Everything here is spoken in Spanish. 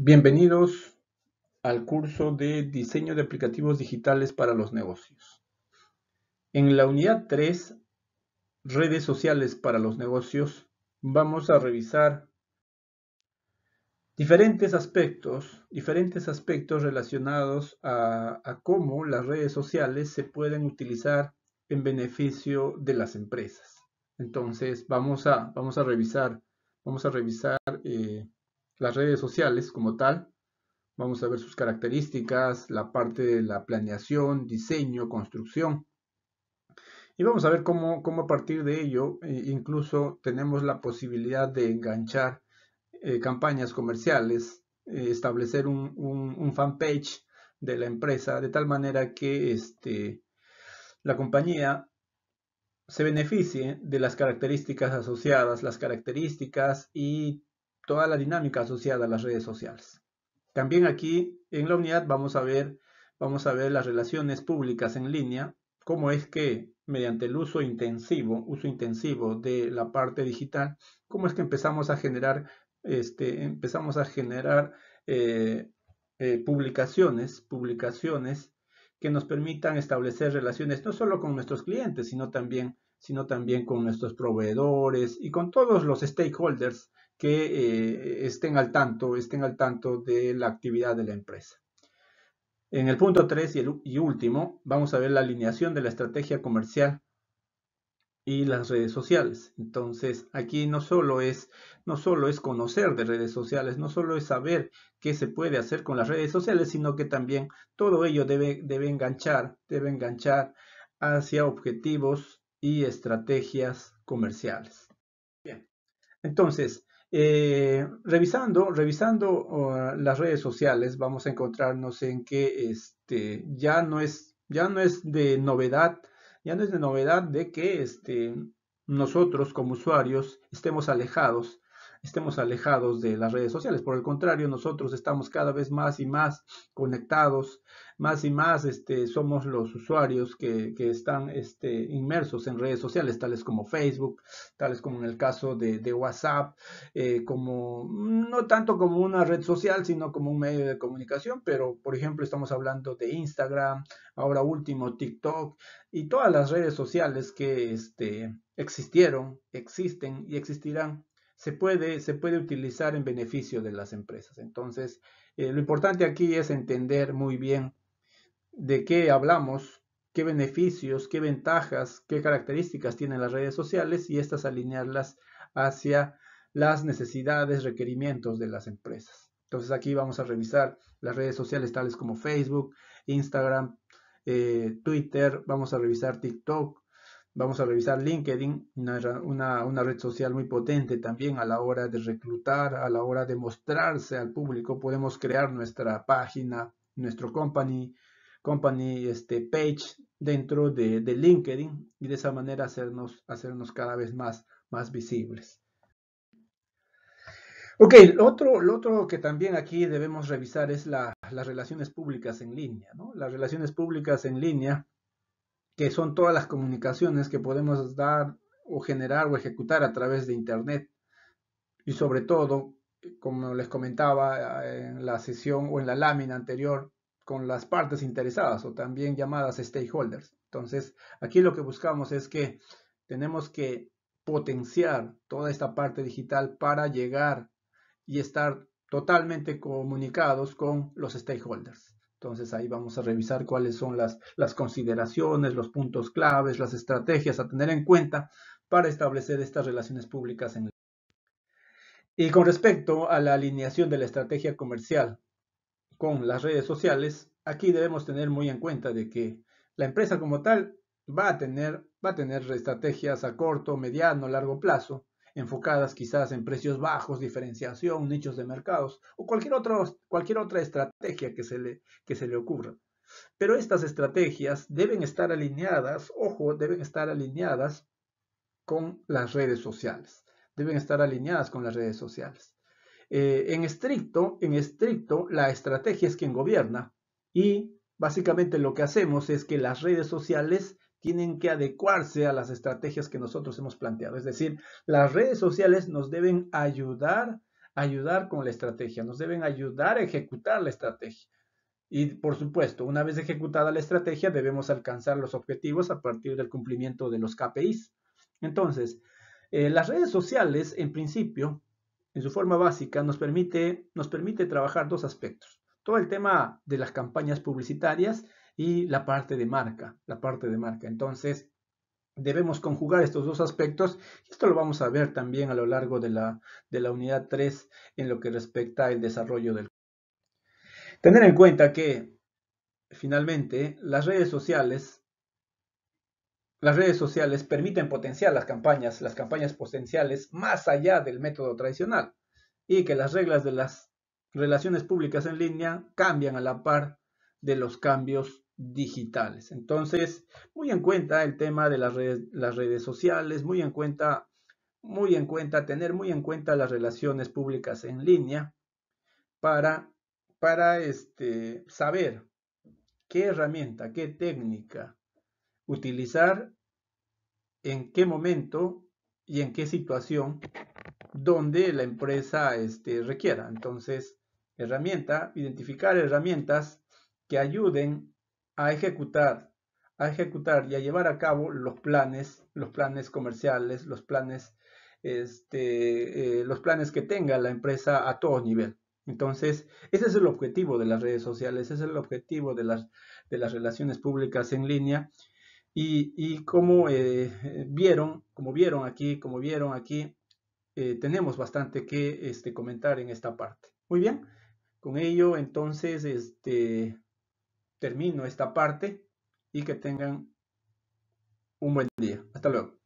Bienvenidos al curso de diseño de aplicativos digitales para los negocios. En la unidad 3, redes sociales para los negocios, vamos a revisar diferentes aspectos, diferentes aspectos relacionados a, cómo las redes sociales se pueden utilizar en beneficio de las empresas. Entonces, vamos a, vamos a revisar, vamos a revisar eh, las redes sociales como tal. Vamos a ver sus características, la parte de la planeación, diseño, construcción. Y vamos a ver cómo, cómo a partir de ello eh, incluso tenemos la posibilidad de enganchar eh, campañas comerciales, eh, establecer un, fanpage de la empresa, de tal manera que este, la compañía se beneficie de las características asociadas, las características y toda la dinámica asociada a las redes sociales. También aquí en la unidad vamos a ver, vamos a ver las relaciones públicas en línea, cómo es que mediante el uso intensivo, uso intensivo de la parte digital, cómo es que empezamos a generar, este, empezamos a generar eh, eh, publicaciones, publicaciones que nos permitan establecer relaciones no solo con nuestros clientes, sino también, sino también con nuestros proveedores y con todos los stakeholders que eh, estén al tanto, estén al tanto de la actividad de la empresa. En el punto 3 y, último, vamos a ver la alineación de la estrategia comercial y las redes sociales. Entonces, aquí no solo es no es conocer de redes sociales, no solo es saber qué se puede hacer con las redes sociales, sino que también todo ello debe, debe enganchar, debe enganchar hacia objetivos y estrategias comerciales. Bien. Entonces, eh, revisando, revisando oh, las redes sociales, vamos a encontrarnos en que este, ya, no es, ya no es de novedad, ya no es de novedad de que este, nosotros como usuarios estemos alejados, estemos alejados de las redes sociales. Por el contrario, nosotros estamos cada vez más y más conectados, más y más este, somos los usuarios que, están este, inmersos en redes sociales, tales como Facebook, tales como en el caso de, WhatsApp, eh, como mm, no tanto como una red social, sino como un medio de comunicación, pero por ejemplo estamos hablando de Instagram, ahora último TikTok y todas las redes sociales que este, existieron, existen y existirán se puede, se puede utilizar en beneficio de las empresas. Entonces, eh, lo importante aquí es entender muy bien de qué hablamos, qué beneficios, qué ventajas, qué características tienen las redes sociales y estas alinearlas hacia las necesidades, requerimientos de las empresas. Entonces aquí vamos a revisar las redes sociales tales como Facebook, Instagram, eh, Twitter, vamos a revisar TikTok, vamos a revisar LinkedIn, una, una, red social muy potente también a la hora de reclutar, a la hora de mostrarse al público. Podemos crear nuestra página, nuestro company, company este, page dentro de, LinkedIn y de esa manera hacernos, hacernos cada vez más, más visibles. Ok, lo otro, otro que también aquí debemos revisar es las relaciones públicas en línea. Las relaciones públicas en línea, que son todas las comunicaciones que podemos dar o generar o ejecutar a través de Internet. Y sobre todo, como les comentaba eh, en la sesión o en la lámina anterior, con las partes interesadas o también llamadas stakeholders. Entonces, aquí lo que buscamos es que tenemos que potenciar toda esta parte digital para llegar y estar totalmente comunicados con los stakeholders. Entonces ahí vamos a revisar cuáles son las, consideraciones, los puntos claves, las estrategias a tener en cuenta para establecer estas relaciones públicas en Y con respecto a la alineación de la estrategia comercial con las redes sociales, aquí debemos tener muy en cuenta de que la empresa como tal va a tener, va a tener estrategias a corto, mediano, largo plazo, enfocadas quizás en precios bajos, diferenciación, nichos de mercados o cualquier, cualquier otra estrategia que se, le, que se le ocurra. Pero estas estrategias deben estar alineadas, ojo, deben estar alineadas con las redes sociales. Deben estar alineadas con las redes sociales. Eh, en, estricto, en estricto, la estrategia es quien gobierna y básicamente lo que hacemos es que las redes sociales tienen que adecuarse a las estrategias que nosotros hemos planteado. Es decir, las redes sociales nos deben ayudar, ayudar con la estrategia, nos deben ayudar a ejecutar la estrategia. Y por supuesto, una vez ejecutada la estrategia, debemos alcanzar los objetivos a partir del cumplimiento de los KPIs. Entonces, eh, las redes sociales, en principio, en su forma básica, nos permite, trabajar dos aspectos. Todo el tema de las campañas publicitarias y la parte de marca, la parte de marca. Entonces, debemos conjugar estos dos aspectos. Esto lo vamos a ver también a lo largo de la, de la unidad 3 en lo que respecta al desarrollo del... Tener en cuenta que, finalmente, las redes sociales las redes sociales permiten potenciar las campañas, las campañas potenciales más allá del método tradicional y que las reglas de las relaciones públicas en línea cambian a la par de los cambios digitales. Entonces, muy en cuenta el tema de las redes, las redes sociales, muy en cuenta, muy en cuenta, tener muy en cuenta las relaciones públicas en línea para, para este, saber qué herramienta, qué técnica, utilizar en qué momento y en qué situación donde la empresa este, requiera. Entonces, herramienta, identificar herramientas que ayuden a ejecutar, a ejecutar y a llevar a cabo los planes, los planes comerciales, los planes, este, eh, los planes que tenga la empresa a todo nivel. Entonces, ese es el objetivo de las redes sociales, ese es el objetivo de las, de las relaciones públicas en línea y, como eh, eh, vieron, como vieron aquí, como vieron aquí, eh, tenemos bastante que este, comentar en esta parte. Muy bien, con ello entonces este, termino esta parte y que tengan un buen día. Hasta luego.